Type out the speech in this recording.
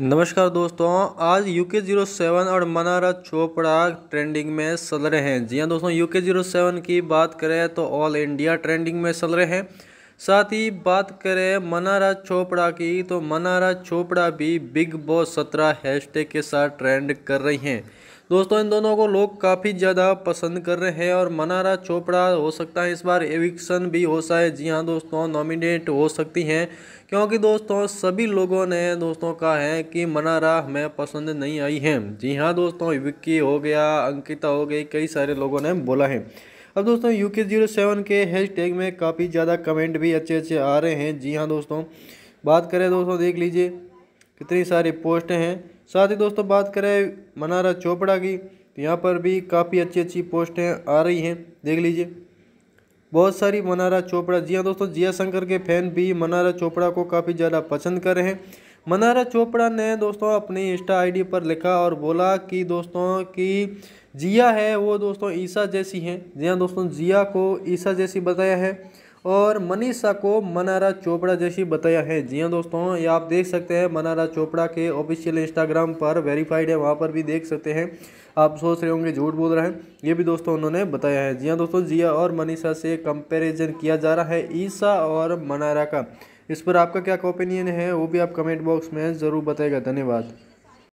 नमस्कार दोस्तों आज यू के जीरो सेवन और मनारा चोपड़ा ट्रेंडिंग में चल रहे हैं जी हाँ दोस्तों यू के जीरो सेवन की बात करें तो ऑल इंडिया ट्रेंडिंग में चल रहे हैं साथ ही बात करें मनारा चोपड़ा की तो मनारा चोपड़ा भी बिग बॉस सत्रह हैशटैग के साथ ट्रेंड कर रही हैं दोस्तों इन दोनों को लोग काफ़ी ज़्यादा पसंद कर रहे हैं और मनारा चोपड़ा हो सकता है इस बार एविक्सन भी हो सकता है जी हाँ दोस्तों नॉमिनेट हो सकती हैं क्योंकि दोस्तों सभी लोगों ने दोस्तों कहा है कि मनारा हमें पसंद नहीं आई है जी हाँ दोस्तों विक्की हो गया अंकिता हो गई कई सारे लोगों ने बोला है अब दोस्तों यू के जीरो सेवन के हैश टैग में काफ़ी ज़्यादा कमेंट भी अच्छे अच्छे आ रहे हैं जी हाँ दोस्तों बात करें दोस्तों देख लीजिए कितनी सारी पोस्ट हैं साथ ही दोस्तों बात करें मनारा चोपड़ा की तो यहाँ पर भी काफ़ी अच्छी अच्छी पोस्टें आ रही हैं देख लीजिए बहुत सारी मनारा चोपड़ा जी हाँ दोस्तों जिया शंकर के फैन भी मनारा चोपड़ा को काफ़ी ज़्यादा पसंद कर रहे हैं मनारा चोपड़ा ने दोस्तों अपनी इंस्टा आईडी पर लिखा और बोला कि दोस्तों कि जिया है वो दोस्तों ईसा जैसी हैं जी दोस्तों जिया को ईसा जैसी बताया है और मनीषा को मनारा चोपड़ा जैसी बताया है जी हाँ दोस्तों ये आप देख सकते हैं मनारा चोपड़ा के ऑफिशियल इंस्टाग्राम पर वेरीफाइड है वहाँ पर भी देख सकते हैं आप सोच रहे होंगे झूठ बोल रहे हैं ये भी दोस्तों उन्होंने बताया है जी हाँ दोस्तों जिया और मनीषा से कंपेरिजन किया जा रहा है ईसा और मनारा का इस पर आपका क्या ओपिनियन है वो भी आप कमेंट बॉक्स में ज़रूर बताएगा धन्यवाद